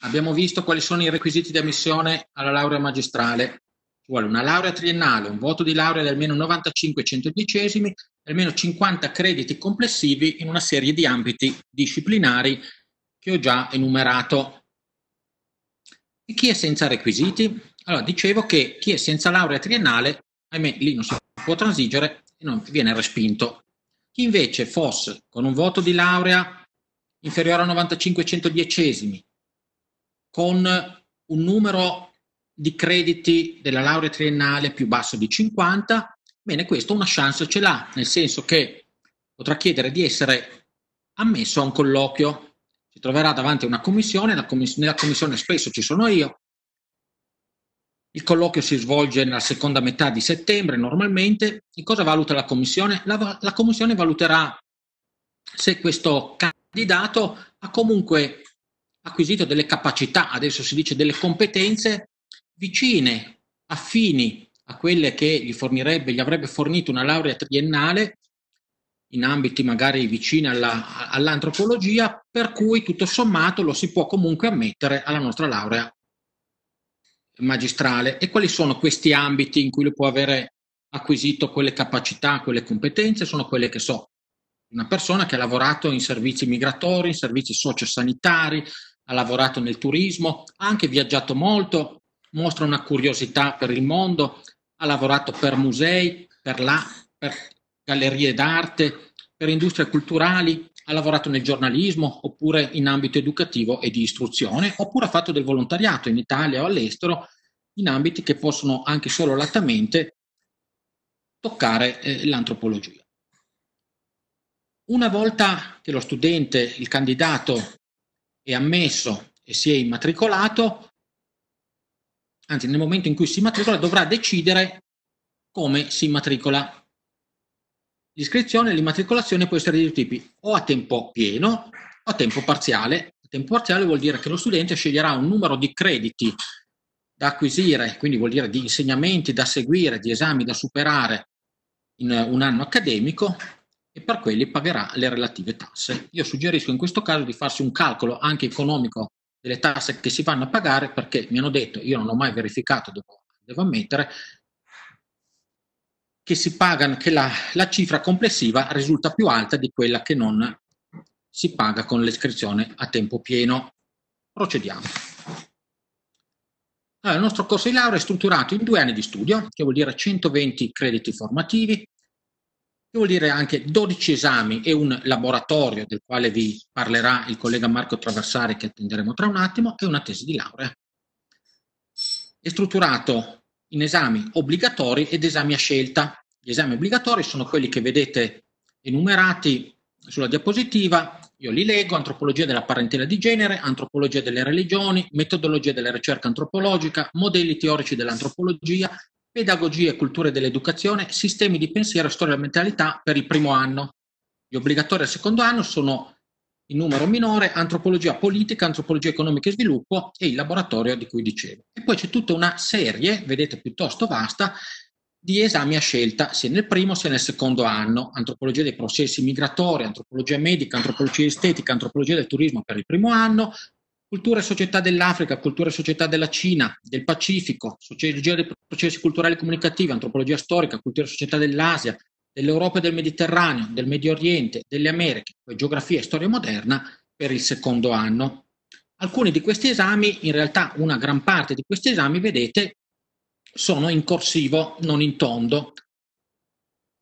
abbiamo visto quali sono i requisiti di ammissione alla laurea magistrale. Ci vuole una laurea triennale, un voto di laurea di almeno 95 centodicesimi e almeno 50 crediti complessivi in una serie di ambiti disciplinari che ho già enumerato. E chi è senza requisiti? Allora, dicevo che chi è senza laurea triennale, ahimè, lì non si può transigere e non viene respinto. Chi invece fosse con un voto di laurea inferiore a 95 centodiesimi con un numero di crediti della laurea triennale più basso di 50, bene, questo una chance ce l'ha, nel senso che potrà chiedere di essere ammesso a un colloquio. Si troverà davanti a una commissione, nella commissione spesso ci sono io. Il colloquio si svolge nella seconda metà di settembre normalmente. E cosa valuta la commissione? La, la commissione valuterà se questo candidato ha comunque acquisito delle capacità, adesso si dice delle competenze vicine, affini a quelle che gli fornirebbe, gli avrebbe fornito una laurea triennale in ambiti magari vicini alla, all'antropologia, per cui tutto sommato lo si può comunque ammettere alla nostra laurea magistrale. E quali sono questi ambiti in cui lo può avere acquisito quelle capacità, quelle competenze? Sono quelle che so, una persona che ha lavorato in servizi migratori, in servizi sociosanitari, ha lavorato nel turismo, ha anche viaggiato molto, mostra una curiosità per il mondo, ha lavorato per musei, per, la, per gallerie d'arte, per industrie culturali, ha lavorato nel giornalismo oppure in ambito educativo e di istruzione, oppure ha fatto del volontariato in Italia o all'estero in ambiti che possono anche solo lattamente toccare eh, l'antropologia. Una volta che lo studente, il candidato è ammesso e si è immatricolato, anzi nel momento in cui si immatricola dovrà decidere come si immatricola. L'iscrizione e l'immatricolazione può essere di due tipi, o a tempo pieno o a tempo parziale. A tempo parziale vuol dire che lo studente sceglierà un numero di crediti da acquisire, quindi vuol dire di insegnamenti da seguire, di esami da superare in un anno accademico, e per quelli pagherà le relative tasse. Io suggerisco in questo caso di farsi un calcolo anche economico delle tasse che si vanno a pagare perché mi hanno detto, io non ho mai verificato, devo, devo ammettere, che si pagano, che la, la cifra complessiva risulta più alta di quella che non si paga con l'iscrizione a tempo pieno. Procediamo. Allora, il nostro corso di laurea è strutturato in due anni di studio, che vuol dire 120 crediti formativi, che vuol dire anche 12 esami e un laboratorio del quale vi parlerà il collega Marco Traversari che attenderemo tra un attimo e una tesi di laurea. È strutturato in esami obbligatori ed esami a scelta. Gli esami obbligatori sono quelli che vedete enumerati sulla diapositiva, io li leggo, antropologia della parentela di genere, antropologia delle religioni, metodologia della ricerca antropologica, modelli teorici dell'antropologia, Pedagogia e cultura dell'educazione, sistemi di pensiero, storia e mentalità per il primo anno. Gli obbligatori al secondo anno sono in numero minore antropologia politica, antropologia economica e sviluppo e il laboratorio di cui dicevo. E poi c'è tutta una serie, vedete piuttosto vasta, di esami a scelta sia nel primo sia nel secondo anno, antropologia dei processi migratori, antropologia medica, antropologia estetica, antropologia del turismo per il primo anno, Cultura e società dell'Africa, cultura e società della Cina, del Pacifico, sociologia dei processi culturali e comunicativi, antropologia storica, cultura e società dell'Asia, dell'Europa e del Mediterraneo, del Medio Oriente, delle Americhe, poi geografia e storia moderna per il secondo anno. Alcuni di questi esami, in realtà una gran parte di questi esami, vedete, sono in corsivo, non in tondo,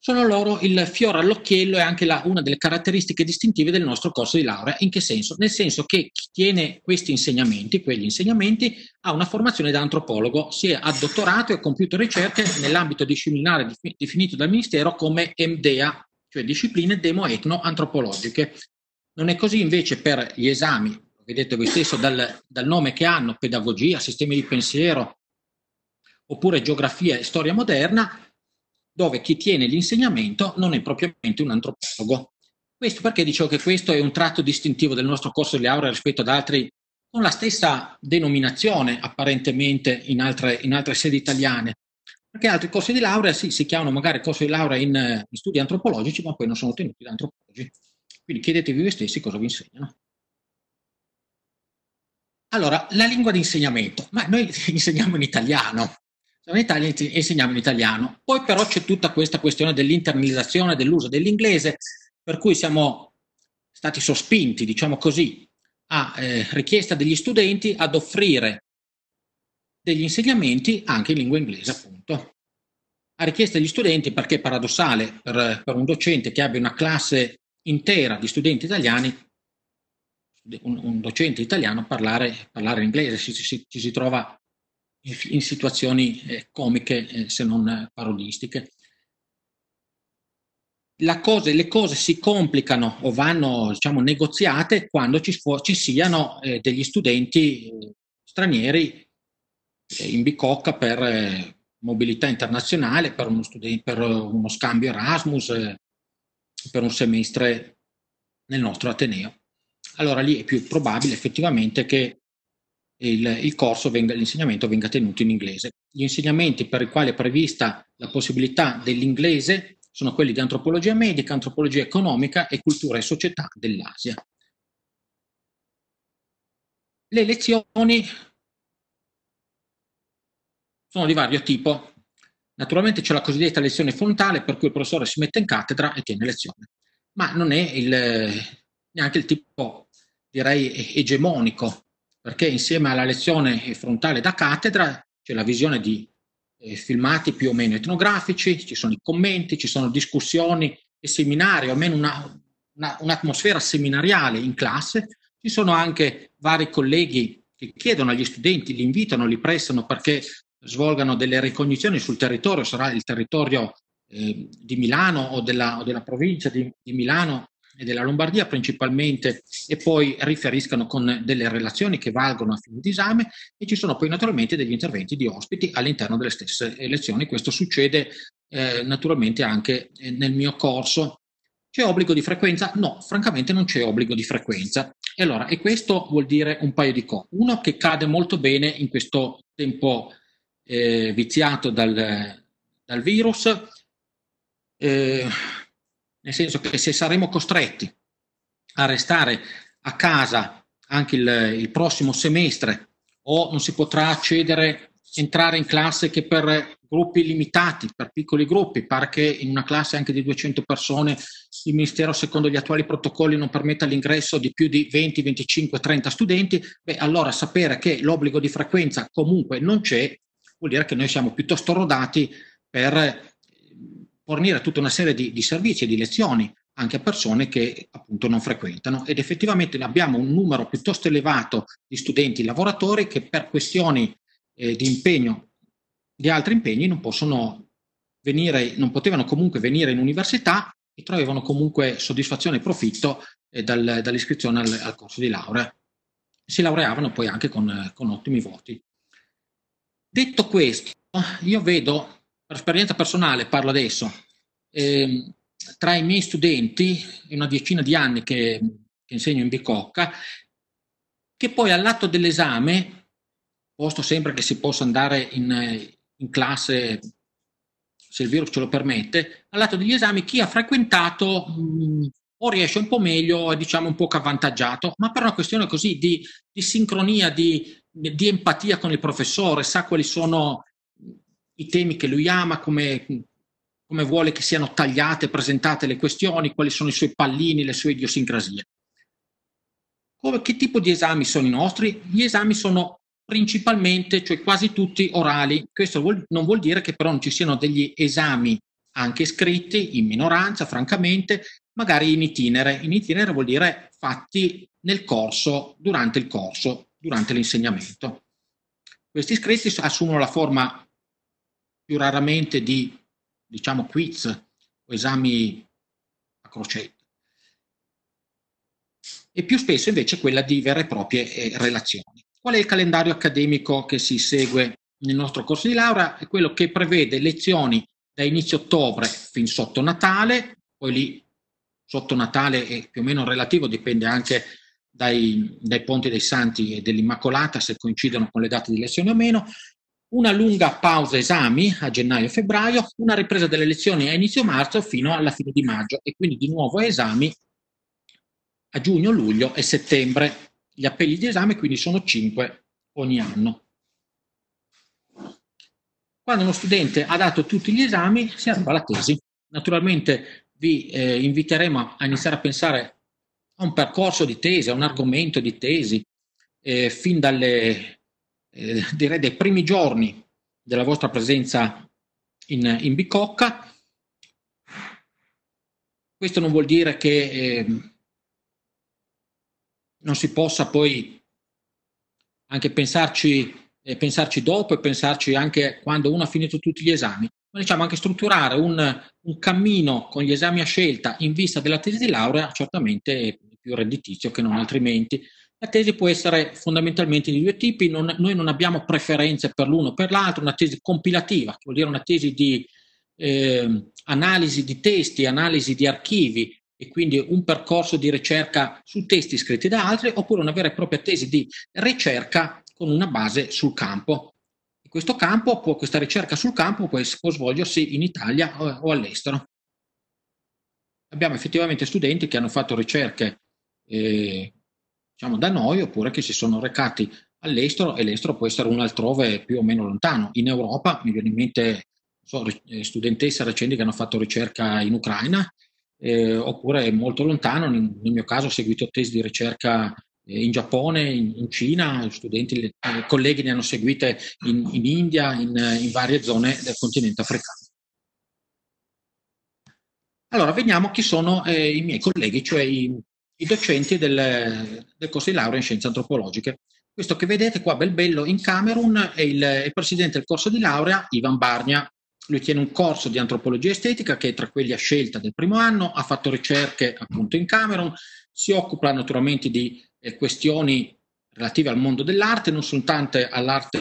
sono loro il fiore all'occhiello e anche la, una delle caratteristiche distintive del nostro corso di laurea. In che senso? Nel senso che chi tiene questi insegnamenti, quegli insegnamenti, ha una formazione da antropologo, si è addottorato e ha compiuto ricerche nell'ambito disciplinare definito dal Ministero come MDEA, cioè discipline demo-etno-antropologiche. Non è così invece per gli esami, lo vedete voi stesso dal, dal nome che hanno, pedagogia, sistemi di pensiero, oppure geografia e storia moderna, dove chi tiene l'insegnamento non è propriamente un antropologo. Questo perché dicevo che questo è un tratto distintivo del nostro corso di laurea rispetto ad altri con la stessa denominazione apparentemente in altre, in altre sedi italiane, perché altri corsi di laurea sì, si chiamano magari corsi di laurea in, eh, in, studi antropologici, ma poi non sono tenuti da antropologi. Quindi chiedetevi voi stessi cosa vi insegnano. Allora, la lingua di insegnamento. Ma noi insegniamo in italiano, in Italia insegniamo in italiano. Poi però c'è tutta questa questione dell'internalizzazione dell'uso dell'inglese, per cui siamo stati sospinti, diciamo così, a eh, richiesta degli studenti ad offrire degli insegnamenti anche in lingua inglese, appunto. A richiesta degli studenti, perché è paradossale per, per un docente che abbia una classe intera di studenti italiani, un, un docente italiano parlare, parlare inglese, ci si, si, si, si trova in situazioni eh, comiche eh, se non parodistiche. Cosa, le cose si complicano o vanno diciamo, negoziate quando ci, ci siano eh, degli studenti eh, stranieri eh, in bicocca per eh, mobilità internazionale, per uno, studen- per uno scambio Erasmus, per un semestre nel nostro Ateneo. Allora lì è più probabile effettivamente che il, il corso venga, l'insegnamento venga tenuto in inglese. Gli insegnamenti per i quali è prevista la possibilità dell'inglese sono quelli di antropologia medica, antropologia economica e cultura e società dell'Asia. Le lezioni sono di vario tipo. Naturalmente c'è la cosiddetta lezione frontale per cui il professore si mette in cattedra e tiene lezione, ma non è il, neanche il tipo, direi, egemonico perché insieme alla lezione frontale da cattedra c'è la visione di eh, filmati più o meno etnografici, ci sono i commenti, ci sono discussioni e seminari, o almeno una, una, un'atmosfera seminariale in classe. Ci sono anche vari colleghi che chiedono agli studenti, li invitano, li prestano perché svolgano delle ricognizioni sul territorio, sarà il territorio eh, di Milano o della, o della provincia di, di Milano e della Lombardia principalmente e poi riferiscano con delle relazioni che valgono a fine d'esame e ci sono poi naturalmente degli interventi di ospiti all'interno delle stesse lezioni. Questo succede eh, naturalmente anche eh, nel mio corso. C'è obbligo di frequenza? No, francamente non c'è obbligo di frequenza. E allora, e questo vuol dire un paio di cose. Uno che cade molto bene in questo tempo eh, viziato dal, dal virus. Eh, nel senso che se saremo costretti a restare a casa anche il, il prossimo semestre o non si potrà accedere, entrare in classe che per gruppi limitati, per piccoli gruppi, pare che in una classe anche di 200 persone il Ministero secondo gli attuali protocolli non permetta l'ingresso di più di 20, 25, 30 studenti, beh allora sapere che l'obbligo di frequenza comunque non c'è vuol dire che noi siamo piuttosto rodati per fornire tutta una serie di, di servizi e di lezioni anche a persone che appunto non frequentano ed effettivamente abbiamo un numero piuttosto elevato di studenti lavoratori che per questioni eh, di impegno, di altri impegni non possono venire, non potevano comunque venire in università e trovavano comunque soddisfazione e profitto eh, dal, dall'iscrizione al, al, corso di laurea. Si laureavano poi anche con, con ottimi voti. Detto questo, io vedo per esperienza personale parlo adesso. Eh, tra i miei studenti, una decina di anni che, che insegno in Bicocca, che poi all'atto dell'esame, posto sempre che si possa andare in, in classe se il virus ce lo permette, all'atto degli esami chi ha frequentato mh, mm, o riesce un po' meglio o è diciamo un po' avvantaggiato, ma per una questione così di, di sincronia, di, di, empatia con il professore, sa quali sono i temi che lui ama, come, come vuole che siano tagliate, presentate le questioni, quali sono i suoi pallini, le sue idiosincrasie. Come, che tipo di esami sono i nostri? Gli esami sono principalmente, cioè quasi tutti, orali. Questo vuol, non vuol dire che però non ci siano degli esami anche scritti, in minoranza, francamente, magari in itinere. In itinere vuol dire fatti nel corso, durante il corso, durante l'insegnamento. Questi scritti assumono la forma più raramente di, diciamo, quiz o esami a crocetta. E più spesso invece quella di vere e proprie eh, relazioni. Qual è il calendario accademico che si segue nel nostro corso di laurea? È quello che prevede lezioni da inizio ottobre fin sotto Natale, poi lì sotto Natale è più o meno relativo, dipende anche dai, dai, ponti dei Santi e dell'Immacolata, se coincidono con le date di lezione o meno, una lunga pausa esami a gennaio e febbraio, una ripresa delle lezioni a inizio marzo fino alla fine di maggio e quindi di nuovo esami a giugno, luglio e settembre. Gli appelli di esame quindi sono 5 ogni anno. Quando uno studente ha dato tutti gli esami si arriva alla tesi. Naturalmente vi eh, inviteremo a iniziare a pensare a un percorso di tesi, a un argomento di tesi, eh, fin dalle eh, direi dei primi giorni della vostra presenza in, in Bicocca. Questo non vuol dire che eh, non si possa poi anche pensarci, eh, pensarci dopo e pensarci anche quando uno ha finito tutti gli esami, ma diciamo anche strutturare un, un cammino con gli esami a scelta in vista della tesi di laurea certamente è più redditizio che non altrimenti, la tesi può essere fondamentalmente di due tipi, non, noi non abbiamo preferenze per l'uno o per l'altro, una tesi compilativa, che vuol dire una tesi di eh, analisi di testi, analisi di archivi e quindi un percorso di ricerca su testi scritti da altri, oppure una vera e propria tesi di ricerca con una base sul campo. questo Campo può, questa ricerca sul campo può, può svolgersi in Italia o, o all'estero. Abbiamo effettivamente studenti che hanno fatto ricerche eh, diciamo, da noi oppure che si sono recati all'estero e l'estero può essere un altrove più o meno lontano. In Europa mi viene in mente so, eh, studentesse recenti che hanno fatto ricerca in Ucraina eh, oppure molto lontano, nel, nel, mio caso ho seguito tesi di ricerca eh, in Giappone, in, in Cina, studenti, eh, colleghi ne hanno seguite in, in India, in, in varie zone del continente africano. Allora, vediamo chi sono eh, i miei colleghi, cioè i, i docenti del, del corso di laurea in scienze antropologiche. Questo che vedete qua bel bello in Camerun è il, il presidente del corso di laurea, Ivan Barnia. Lui tiene un corso di antropologia estetica che è tra quelli a scelta del primo anno, ha fatto ricerche appunto in Camerun, si occupa naturalmente di eh, questioni relative al mondo dell'arte, non soltanto all'arte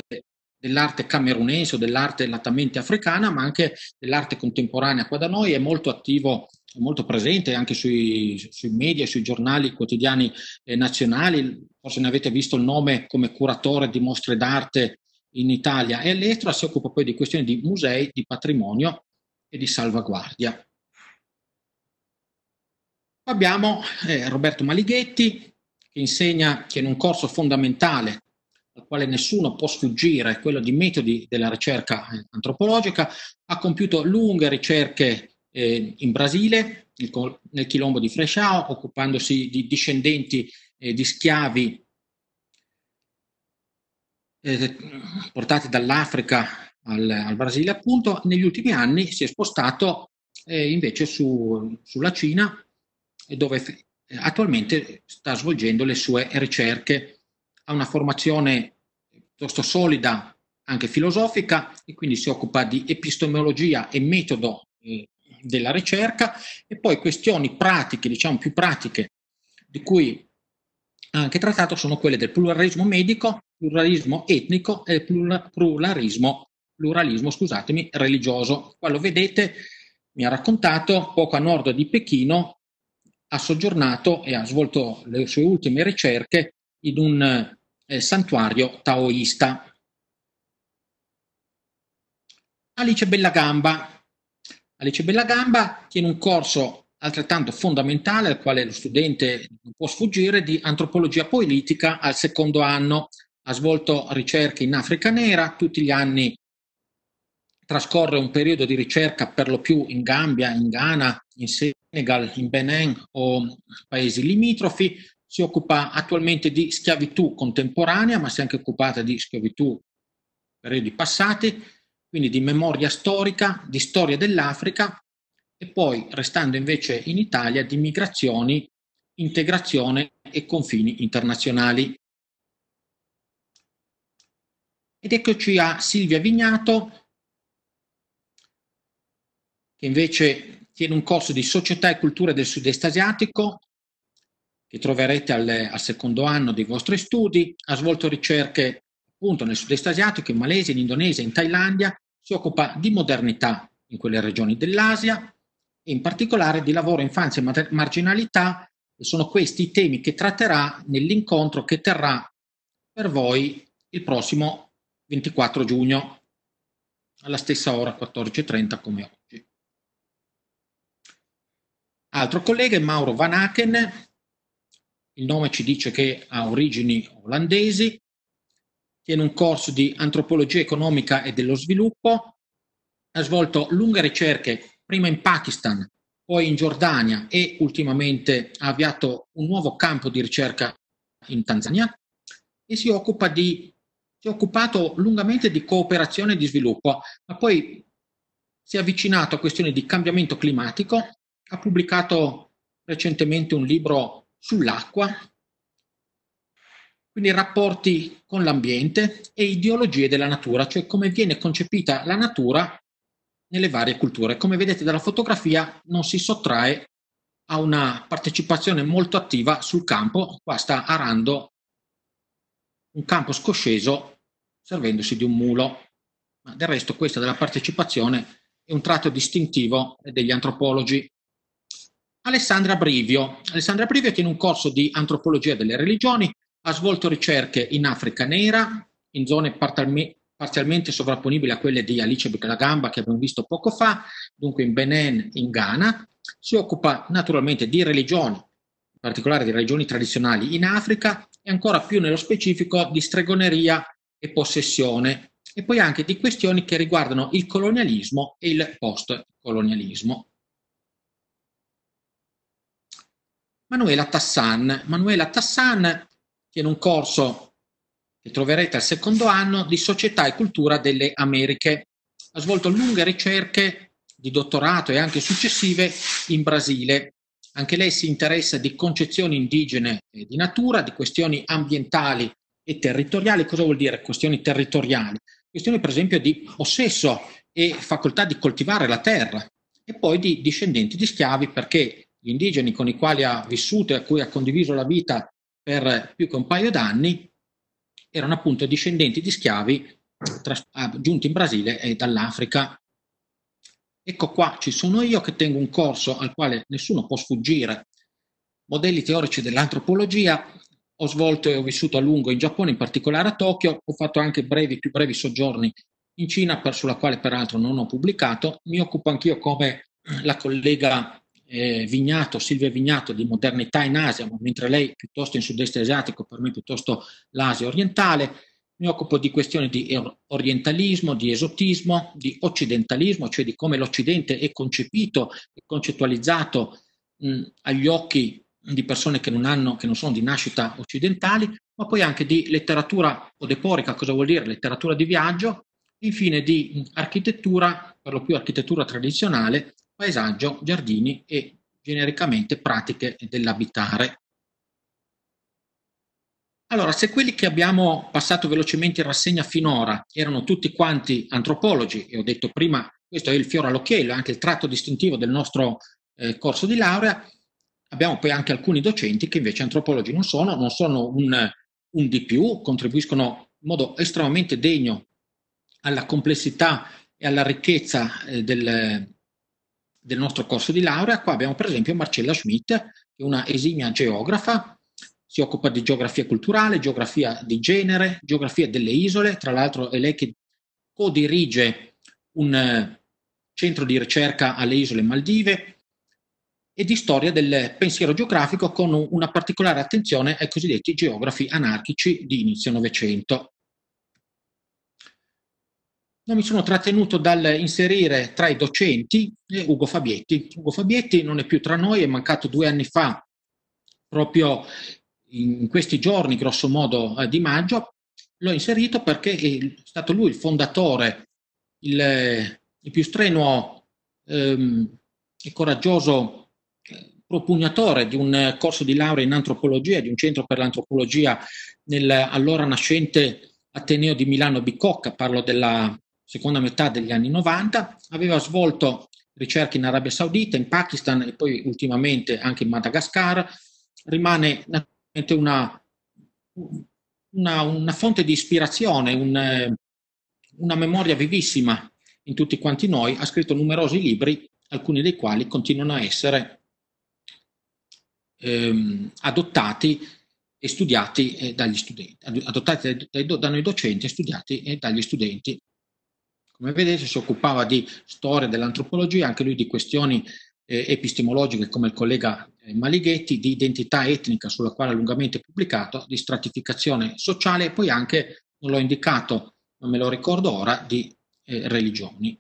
dell'arte camerunese o dell'arte latamente africana, ma anche dell'arte contemporanea qua da noi, è molto attivo molto presente anche sui, sui, media, sui giornali quotidiani eh, nazionali, forse ne avete visto il nome come curatore di mostre d'arte in Italia e all'estero, si occupa poi di questioni di musei, di patrimonio e di salvaguardia. Abbiamo eh, Roberto Malighetti che insegna che in un corso fondamentale al quale nessuno può sfuggire, quello di metodi della ricerca eh, antropologica, ha compiuto lunghe ricerche eh, in Brasile, nel, nel chilombo di Fresciao, occupandosi di discendenti eh, di schiavi eh, portati dall'Africa al, al, Brasile, appunto, negli ultimi anni si è spostato eh, invece su, sulla Cina, dove eh, attualmente sta svolgendo le sue ricerche ha una formazione piuttosto solida, anche filosofica, e quindi si occupa di epistemologia e metodo eh, della ricerca, e poi questioni pratiche, diciamo più pratiche, di cui ha anche trattato, sono quelle del pluralismo medico, pluralismo etnico e pluralismo, pluralismo scusatemi, religioso. Qua lo vedete, mi ha raccontato, poco a nord di Pechino ha soggiornato e ha svolto le sue ultime ricerche in un eh, santuario taoista. Alice Bellagamba. Alice Bellagamba tiene un corso altrettanto fondamentale al quale lo studente non può sfuggire di antropologia politica al secondo anno. Ha svolto ricerche in Africa nera, tutti gli anni trascorre un periodo di ricerca per lo più in Gambia, in Ghana, in Senegal, in Benin o paesi limitrofi, si occupa attualmente di schiavitù contemporanea, ma si è anche occupata di schiavitù periodi passati, quindi di memoria storica, di storia dell'Africa e poi, restando invece in Italia, di migrazioni, integrazione e confini internazionali. Ed eccoci a Silvia Vignato, che invece tiene un corso di società e cultura del sud-est asiatico vi troverete al, al, secondo anno dei vostri studi, ha svolto ricerche appunto nel sud-est asiatico, in Malesia, in Indonesia, in Thailandia, si occupa di modernità in quelle regioni dell'Asia e in particolare di lavoro, infanzia e marginalità e sono questi i temi che tratterà nell'incontro che terrà per voi il prossimo 24 giugno alla stessa ora 14.30 come oggi. Altro collega è Mauro Vanaken, il nome ci dice che ha origini olandesi, tiene un corso di antropologia economica e dello sviluppo, ha svolto lunghe ricerche prima in Pakistan, poi in Giordania e ultimamente ha avviato un nuovo campo di ricerca in Tanzania e si, occupa di, si è occupato lungamente di cooperazione e di sviluppo, ma poi si è avvicinato a questioni di cambiamento climatico, ha pubblicato recentemente un libro sull'acqua, quindi rapporti con l'ambiente e ideologie della natura, cioè come viene concepita la natura nelle varie culture. Come vedete dalla fotografia non si sottrae a una partecipazione molto attiva sul campo, qua sta arando un campo scosceso servendosi di un mulo. Ma del resto questa della partecipazione è un tratto distintivo degli antropologi Alessandra Brivio. Alessandra Brivio tiene un corso di antropologia delle religioni, ha svolto ricerche in Africa nera, in zone parzialmente sovrapponibili a quelle di Alice Beccagamba che abbiamo visto poco fa, dunque in Benin, in Ghana. Si occupa naturalmente di religioni, in particolare di religioni tradizionali in Africa e ancora più nello specifico di stregoneria e possessione e poi anche di questioni che riguardano il colonialismo e il postcolonialismo. Manuela Tassan. Manuela Tassan tiene un corso che troverete al secondo anno di Società e Cultura delle Americhe. Ha svolto lunghe ricerche di dottorato e anche successive in Brasile. Anche lei si interessa di concezioni indigene e di natura, di questioni ambientali e territoriali. Cosa vuol dire questioni territoriali? Questioni per esempio di possesso e facoltà di coltivare la terra e poi di discendenti di schiavi perché indigeni con i quali ha vissuto e a cui ha condiviso la vita per più che un paio d'anni, erano appunto discendenti di schiavi tras- eh, giunti in Brasile e dall'Africa. Ecco qua, ci sono io che tengo un corso al quale nessuno può sfuggire. Modelli teorici dell'antropologia, ho svolto e ho vissuto a lungo in Giappone, in particolare a Tokyo, ho fatto anche brevi, più brevi soggiorni in Cina, per sulla quale peraltro non ho pubblicato. Mi occupo anch'io come la collega eh, Vignato, Silvia Vignato di modernità in Asia, mentre lei piuttosto in sud-est asiatico, per me piuttosto l'Asia orientale. Mi occupo di questioni di orientalismo, di esotismo, di occidentalismo, cioè di come l'Occidente è concepito e concettualizzato mh, agli occhi di persone che non, hanno, che non sono di nascita occidentali, ma poi anche di letteratura odeporica, cosa vuol dire letteratura di viaggio, infine di architettura, per lo più architettura tradizionale, paesaggio, giardini e genericamente pratiche dell'abitare. Allora, se quelli che abbiamo passato velocemente in rassegna finora erano tutti quanti antropologi, e ho detto prima, questo è il fiore all'occhiello, anche il tratto distintivo del nostro eh, corso di laurea, abbiamo poi anche alcuni docenti che invece antropologi non sono, non sono un, un di più, contribuiscono in modo estremamente degno alla complessità e alla ricchezza eh, del, del nostro corso di laurea, qua abbiamo per esempio Marcella Schmidt, che è una esimia geografa, si occupa di geografia culturale, geografia di genere, geografia delle isole, tra l'altro è lei che co-dirige un eh, centro di ricerca alle isole Maldive e di storia del pensiero geografico con una particolare attenzione ai cosiddetti geografi anarchici di inizio Novecento mi sono trattenuto dal inserire tra i docenti Ugo Fabietti. Ugo Fabietti non è più tra noi, è mancato due anni fa, proprio in questi giorni, grosso modo, eh, di maggio. L'ho inserito perché è stato lui il fondatore, il, il più strenuo ehm, e coraggioso eh, propugnatore di un corso di laurea in antropologia, di un centro per l'antropologia nell'allora nascente Ateneo di Milano Bicocca, parlo della seconda metà degli anni 90, aveva svolto ricerche in Arabia Saudita, in Pakistan e poi ultimamente anche in Madagascar. Rimane naturalmente una, una, una fonte di ispirazione, un, una memoria vivissima in tutti quanti noi. Ha scritto numerosi libri, alcuni dei quali continuano a essere ehm, adottati e studiati eh, dagli studenti, adottati dai, dai, da noi docenti e studiati eh, dagli studenti come vedete si occupava di storia dell'antropologia, anche lui di questioni eh, epistemologiche come il collega eh, Malighetti, di identità etnica sulla quale ha lungamente pubblicato, di stratificazione sociale e poi anche, non l'ho indicato, non me lo ricordo ora, di eh, religioni.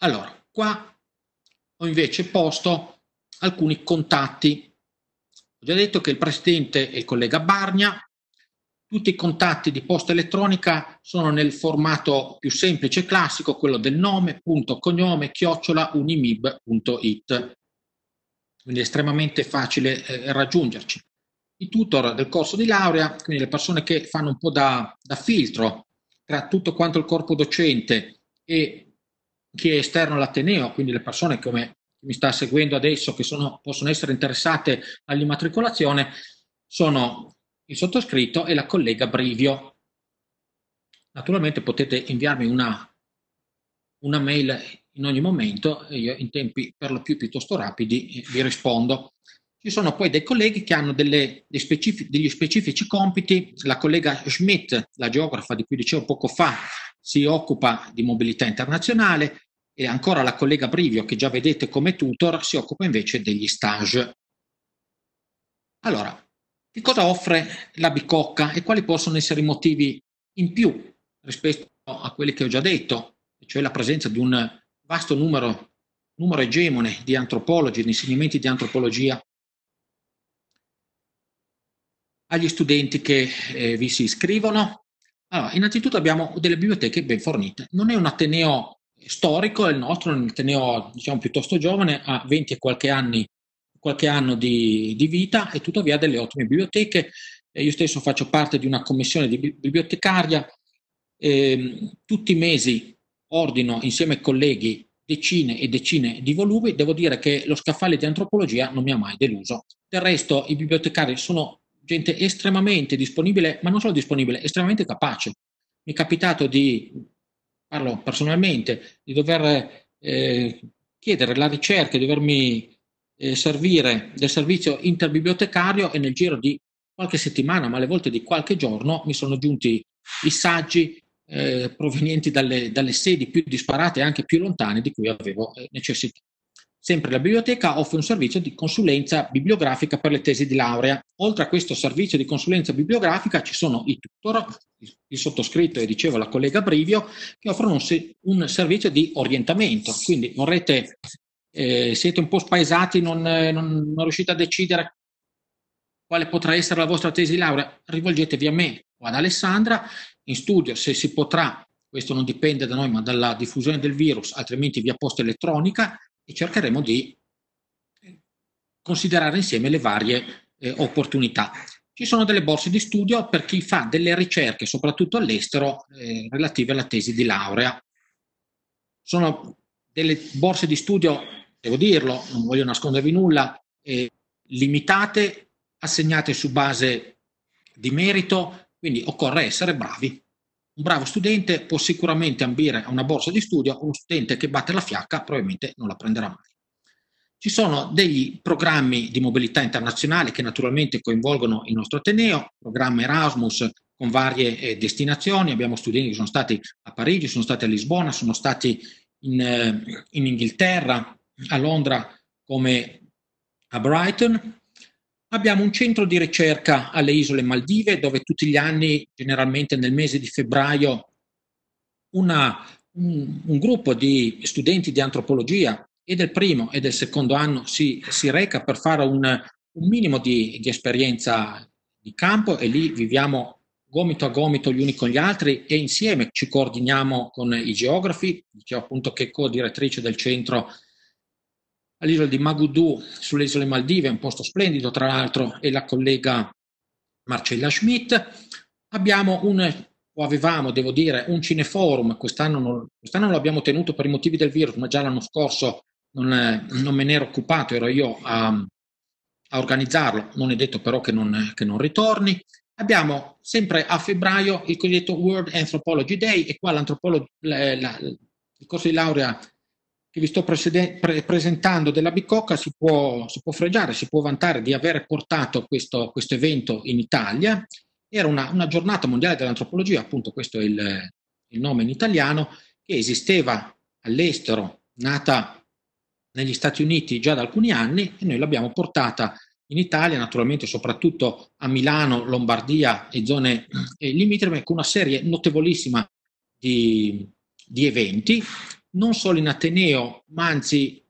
Allora, qua ho invece posto alcuni contatti. Ho già detto che il presidente è il collega Bargna, tutti i contatti di posta elettronica sono nel formato più semplice e classico, quello del nome, punto, cognome, chiocciola, unimib.it. Quindi è estremamente facile eh, raggiungerci. I tutor del corso di laurea, quindi le persone che fanno un po' da, da filtro tra tutto quanto il corpo docente e chi è esterno all'Ateneo, quindi le persone come mi sta seguendo adesso che sono, possono essere interessate all'immatricolazione, sono il sottoscritto e la collega Brivio. Naturalmente potete inviarmi una, una mail in ogni momento e io in tempi per lo più piuttosto rapidi eh, vi rispondo. Ci sono poi dei colleghi che hanno delle, dei specifici, degli specifici compiti. La collega Schmidt, la geografa di cui dicevo poco fa, si occupa di mobilità internazionale e ancora la collega Brivio, che già vedete come tutor, si occupa invece degli stage. Allora, che cosa offre la bicocca e quali possono essere i motivi in più rispetto a quelli che ho già detto, cioè la presenza di un vasto numero, numero egemone di antropologi, di insegnamenti di antropologia agli studenti che eh, vi si iscrivono? Allora, innanzitutto abbiamo delle biblioteche ben fornite. Non è un ateneo storico, è il nostro, è un ateneo diciamo, piuttosto giovane, ha 20 e qualche anni qualche anno di, di vita e tuttavia delle ottime biblioteche. Eh, io stesso faccio parte di una commissione di bibliotecaria. Ehm, tutti i mesi ordino insieme ai colleghi decine e decine di volumi. Devo dire che lo scaffale di antropologia non mi ha mai deluso. Del resto, i bibliotecari sono gente estremamente disponibile, ma non solo disponibile, estremamente capace. Mi è capitato di, parlo personalmente, di dover eh, chiedere la ricerca, di dovermi eh, servire del servizio interbibliotecario e nel giro di qualche settimana, ma alle volte di qualche giorno, mi sono giunti i saggi eh, provenienti dalle, dalle, sedi più disparate e anche più lontane di cui avevo eh, necessità. Sempre la biblioteca offre un servizio di consulenza bibliografica per le tesi di laurea. Oltre a questo servizio di consulenza bibliografica ci sono i tutor, il sottoscritto e dicevo la collega Brivio, che offrono un, un servizio di orientamento. Quindi vorrete eh, siete un po' spaesati, non, eh, non, non riuscite a decidere quale potrà essere la vostra tesi di laurea, rivolgetevi a me o ad Alessandra in studio se si potrà. Questo non dipende da noi, ma dalla diffusione del virus, altrimenti via posta elettronica e cercheremo di eh, considerare insieme le varie eh, opportunità. Ci sono delle borse di studio per chi fa delle ricerche, soprattutto all'estero, eh, relative alla tesi di laurea. Sono delle borse di studio devo dirlo, non voglio nascondervi nulla, eh, limitate, assegnate su base di merito, quindi occorre essere bravi. Un bravo studente può sicuramente ambire a una borsa di studio, uno studente che batte la fiacca probabilmente non la prenderà mai. Ci sono degli programmi di mobilità internazionale che naturalmente coinvolgono il nostro Ateneo, programma Erasmus con varie eh, destinazioni, abbiamo studenti che sono stati a Parigi, sono stati a Lisbona, sono stati in, eh, in Inghilterra, a Londra come a Brighton. Abbiamo un centro di ricerca alle isole Maldive dove tutti gli anni, generalmente nel mese di febbraio, una, un, un, gruppo di studenti di antropologia e del primo e del secondo anno si, si reca per fare un, un minimo di, di, esperienza di campo e lì viviamo gomito a gomito gli uni con gli altri e insieme ci coordiniamo con i geografi, dicevo appunto che co-direttrice del centro all'isola di Magudu sulle isole Maldive, un posto splendido tra l'altro, e la collega Marcella Schmidt. Abbiamo un, o avevamo, devo dire, un cineforum, quest'anno non, quest'anno non l'abbiamo tenuto per i motivi del virus, ma già l'anno scorso non, non me ne ero occupato, ero io a, a organizzarlo, non è detto però che non, che non ritorni. Abbiamo sempre a febbraio il cosiddetto World Anthropology Day e qua l'antropolo, il corso di laurea che vi sto pre- presentando della Bicocca si può, si può, fregiare, si può vantare di aver portato questo, questo evento in Italia. Era una, una, giornata mondiale dell'antropologia, appunto questo è il, il nome in italiano, che esisteva all'estero, nata negli Stati Uniti già da alcuni anni e noi l'abbiamo portata in Italia, naturalmente soprattutto a Milano, Lombardia e zone eh, limitrofe, con una serie notevolissima di, di eventi non solo in Ateneo, ma anzi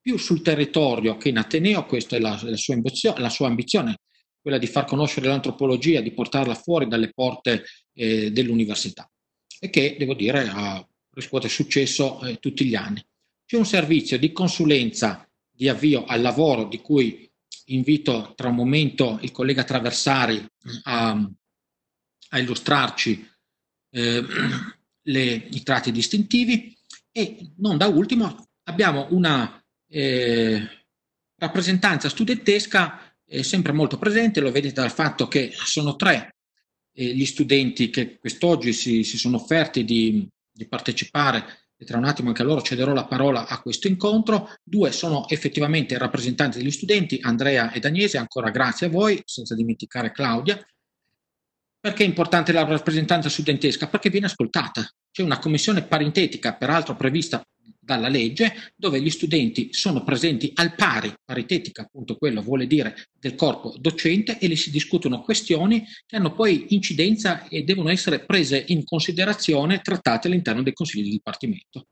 più sul territorio che in Ateneo, questa è la, la, sua, ambizione, la sua, ambizione, quella di far conoscere l'antropologia, di portarla fuori dalle porte eh, dell'università e che, devo dire, ha, riscuote successo eh, tutti gli anni. C'è un servizio di consulenza di avvio al lavoro di cui invito tra un momento il collega Traversari eh, a, a illustrarci eh, le, i tratti distintivi e non da ultimo abbiamo una eh, rappresentanza studentesca eh, sempre molto presente, lo vedete dal fatto che sono tre eh, gli studenti che quest'oggi si, si sono offerti di, di partecipare e tra un attimo anche a loro cederò la parola a questo incontro. Due sono effettivamente rappresentanti degli studenti, Andrea e Agnese, ancora grazie a voi, senza dimenticare Claudia. Perché è importante la rappresentanza studentesca? Perché viene ascoltata, c'è una commissione parintetica, peraltro prevista dalla legge, dove gli studenti sono presenti al pari, paritetica appunto quello vuole dire del corpo docente, e lì si discutono questioni che hanno poi incidenza e devono essere prese in considerazione, trattate all'interno dei consigli di dipartimento.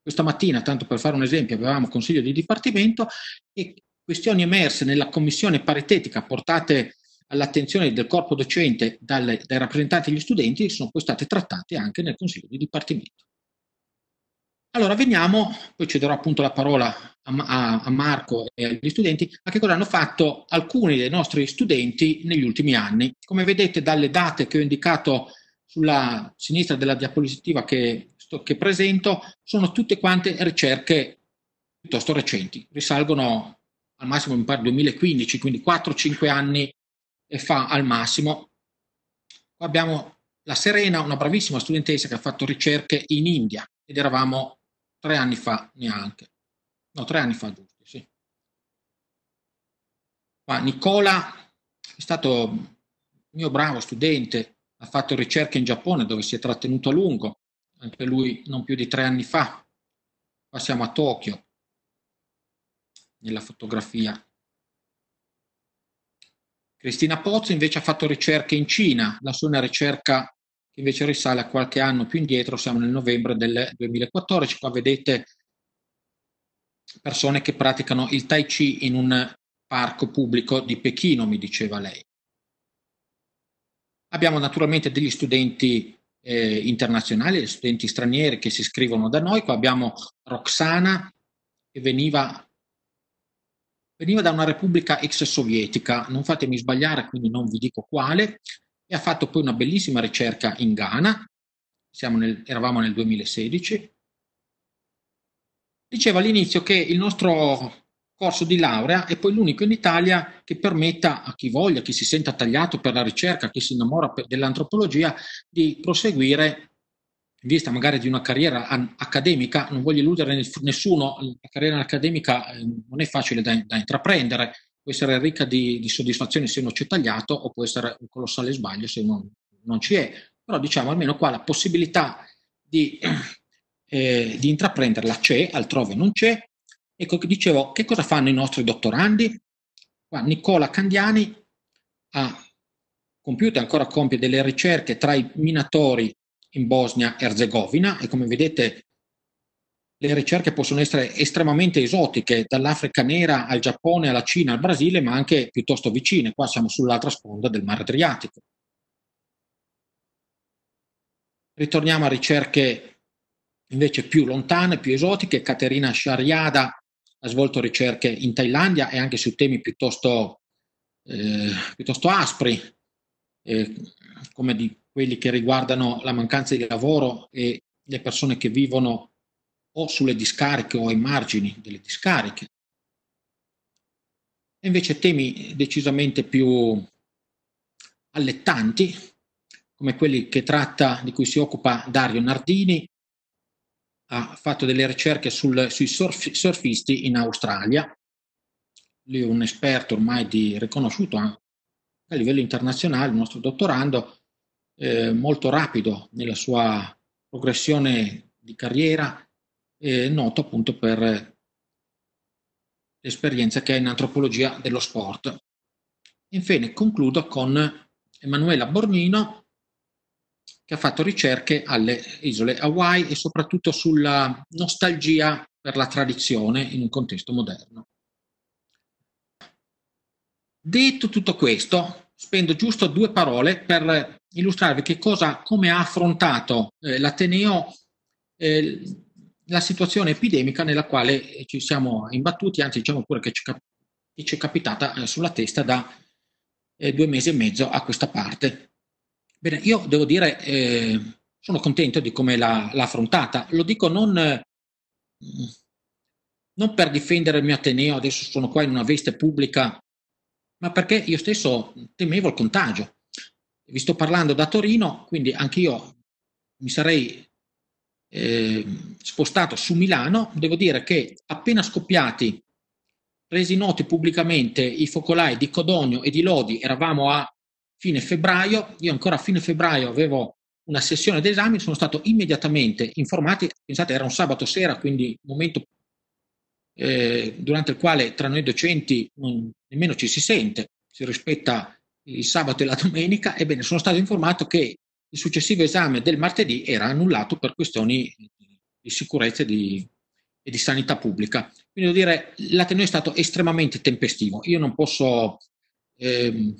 Questa mattina, tanto per fare un esempio, avevamo consiglio di dipartimento e questioni emerse nella commissione paritetica portate all'attenzione del corpo docente dal, dai rappresentanti degli studenti sono poi state trattate anche nel Consiglio di Dipartimento. Allora veniamo, poi cederò appunto la parola a, a, Marco e agli studenti, a che cosa hanno fatto alcuni dei nostri studenti negli ultimi anni. Come vedete dalle date che ho indicato sulla sinistra della diapositiva che, sto, che presento, sono tutte quante ricerche piuttosto recenti, risalgono al massimo mi pare 2015, quindi 4-5 anni e fa al massimo. Qua abbiamo la Serena, una bravissima studentessa che ha fatto ricerche in India ed eravamo tre anni fa neanche. No, tre anni fa giusto, sì. Ma Nicola è stato mio bravo studente, ha fatto ricerche in Giappone dove si è trattenuto a lungo, anche lui non più di tre anni fa. Passiamo a Tokyo, nella fotografia Cristina Pozzo invece ha fatto ricerche in Cina, la sua è una ricerca che invece risale a qualche anno più indietro, siamo nel novembre del 2014, qua vedete persone che praticano il tai chi in un parco pubblico di Pechino, mi diceva lei. Abbiamo naturalmente degli studenti eh, internazionali, studenti stranieri che si iscrivono da noi, qua abbiamo Roxana che veniva veniva da una repubblica ex sovietica, non fatemi sbagliare, quindi non vi dico quale, e ha fatto poi una bellissima ricerca in Ghana, nel, eravamo nel 2016, diceva all'inizio che il nostro corso di laurea è poi l'unico in Italia che permetta a chi voglia, chi si senta tagliato per la ricerca, chi si innamora dell'antropologia, di proseguire in vista magari di una carriera accademica, non voglio illudere nessuno, la carriera accademica eh, non è facile da, da intraprendere, può essere ricca di, di, soddisfazioni se uno c'è tagliato o può essere un colossale sbaglio se uno non ci è, però diciamo almeno qua la possibilità di, eh, di intraprenderla c'è, altrove non c'è. Ecco che dicevo, che cosa fanno i nostri dottorandi? Qua Nicola Candiani ha compiuto e ancora compie delle ricerche tra i minatori in Bosnia-Herzegovina e come vedete le ricerche possono essere estremamente esotiche, dall'Africa nera al Giappone, alla Cina, al Brasile, ma anche piuttosto vicine. Qua siamo sull'altra sponda del Mar Adriatico. Ritorniamo a ricerche invece più lontane, più esotiche. Caterina Shariada ha svolto ricerche in Thailandia e anche su temi piuttosto, eh, piuttosto aspri. Eh, come di quelli che riguardano la mancanza di lavoro e le persone che vivono o sulle discariche o ai margini delle discariche. E invece temi decisamente più allettanti, come quelli tratta, di cui si occupa Dario Nardini, ha fatto delle ricerche sul, sui surf, surfisti in Australia. Lui è un esperto ormai di, riconosciuto a livello internazionale, il nostro dottorando, eh, molto rapido nella sua progressione di carriera, eh, noto appunto per l'esperienza che ha in antropologia dello sport. Infine concludo con Emanuela Bornino che ha fatto ricerche alle isole Hawaii e soprattutto sulla nostalgia per la tradizione in un contesto moderno. Detto tutto questo, spendo giusto due parole per illustrarvi che cosa, come ha affrontato eh, l'Ateneo eh, la situazione epidemica nella quale ci siamo imbattuti, anzi diciamo pure che ci, cap- ci è capitata eh, sulla testa da eh, due mesi e mezzo a questa parte. Bene, io devo dire, eh, sono contento di come l'ha, l'ha affrontata. Lo dico non, mm, non per difendere il mio Ateneo, adesso sono qua in una veste pubblica, ma perché io stesso temevo il contagio vi sto parlando da Torino, quindi anche io mi sarei eh, spostato su Milano. Devo dire che appena scoppiati, resi noti pubblicamente i focolai di Codogno e di Lodi, eravamo a fine febbraio, io ancora a fine febbraio avevo una sessione d'esame, sono stato immediatamente informati, pensate era un sabato sera, quindi un momento eh, durante il quale tra noi docenti non, nemmeno ci si sente, si rispetta il sabato e la domenica, ebbene sono stato informato che il successivo esame del martedì era annullato per questioni di sicurezza e di, e di sanità pubblica. Quindi devo dire, l'Ateneo è stato estremamente tempestivo. Io non posso ehm,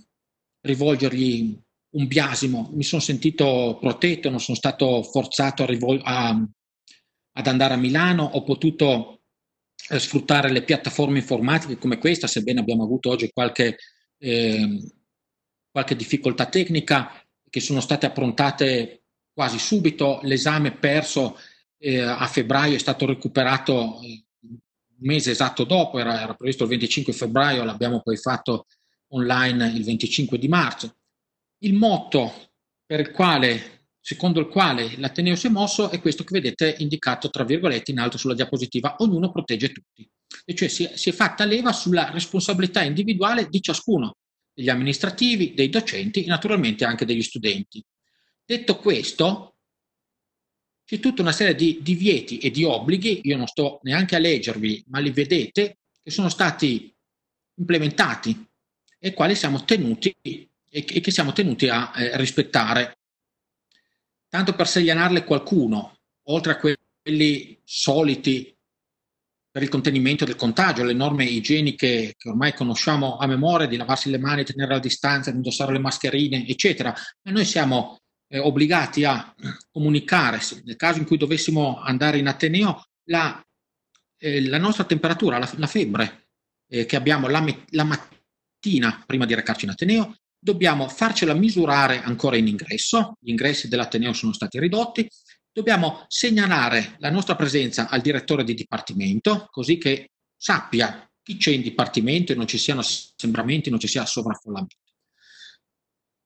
rivolgergli un biasimo, mi sono sentito protetto, non sono stato forzato a rivol- a, ad andare a Milano, ho potuto eh, sfruttare le piattaforme informatiche come questa, sebbene abbiamo avuto oggi qualche... Ehm, qualche difficoltà tecnica che sono state approntate quasi subito, l'esame perso eh, a febbraio è stato recuperato eh, un mese esatto dopo, era, era previsto il 25 febbraio, l'abbiamo poi fatto online il 25 di marzo. Il motto per il quale, secondo il quale l'Ateneo si è mosso è questo che vedete indicato tra virgolette in alto sulla diapositiva, ognuno protegge tutti. E cioè si, si è fatta leva sulla responsabilità individuale di ciascuno, degli amministrativi, dei docenti e naturalmente anche degli studenti. Detto questo, c'è tutta una serie di divieti e di obblighi, io non sto neanche a leggervi, ma li vedete, che sono stati implementati e quali siamo tenuti e che siamo tenuti a eh, rispettare. Tanto per segnalarle qualcuno, oltre a quelli soliti per il contenimento del contagio, le norme igieniche che ormai conosciamo a memoria di lavarsi le mani, tenere la distanza, indossare le mascherine, eccetera. Ma noi siamo eh, obbligati a comunicare, nel caso in cui dovessimo andare in Ateneo, la, eh, la nostra temperatura, la, la febbre eh, che abbiamo la, la mattina prima di recarci in Ateneo, dobbiamo farcela misurare ancora in ingresso, gli ingressi dell'Ateneo sono stati ridotti, dobbiamo segnalare la nostra presenza al direttore di dipartimento così che sappia chi c'è in dipartimento e non ci siano assembramenti, non ci sia sovraffollamento.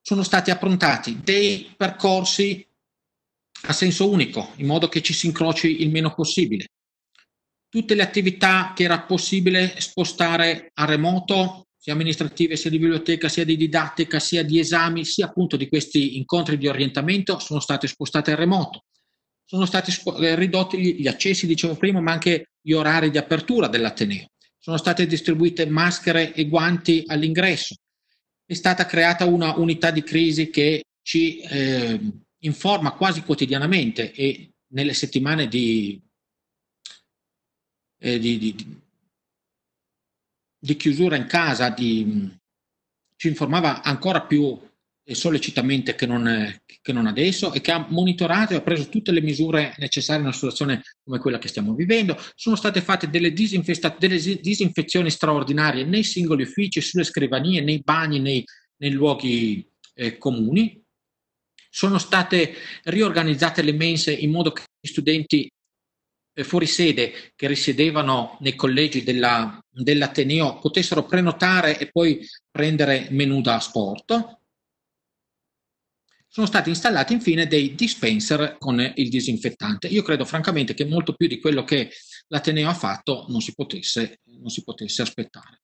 Sono stati approntati dei percorsi a senso unico, in modo che ci si incroci il meno possibile. Tutte le attività che era possibile spostare a remoto, sia amministrative, sia di biblioteca, sia di didattica, sia di esami, sia appunto di questi incontri di orientamento, sono state spostate a remoto sono stati eh, ridotti gli accessi, dicevo prima, ma anche gli orari di apertura dell'Ateneo. Sono state distribuite maschere e guanti all'ingresso. È stata creata una unità di crisi che ci eh, informa quasi quotidianamente e nelle settimane di, eh, di, di, di chiusura in casa ci informava ancora più sollecitamente che non, che non, adesso e che ha monitorato e ha preso tutte le misure necessarie in una situazione come quella che stiamo vivendo. Sono state fatte delle, delle disinfezioni straordinarie nei singoli uffici, sulle scrivanie, nei bagni, nei, nei luoghi eh, comuni. Sono state riorganizzate le mense in modo che gli studenti eh, fuori sede che risiedevano nei collegi della, dell'Ateneo potessero prenotare e poi prendere menù da sport sono stati installati infine dei dispenser con il disinfettante. Io credo francamente che molto più di quello che l'Ateneo ha fatto non si potesse, non si potesse aspettare.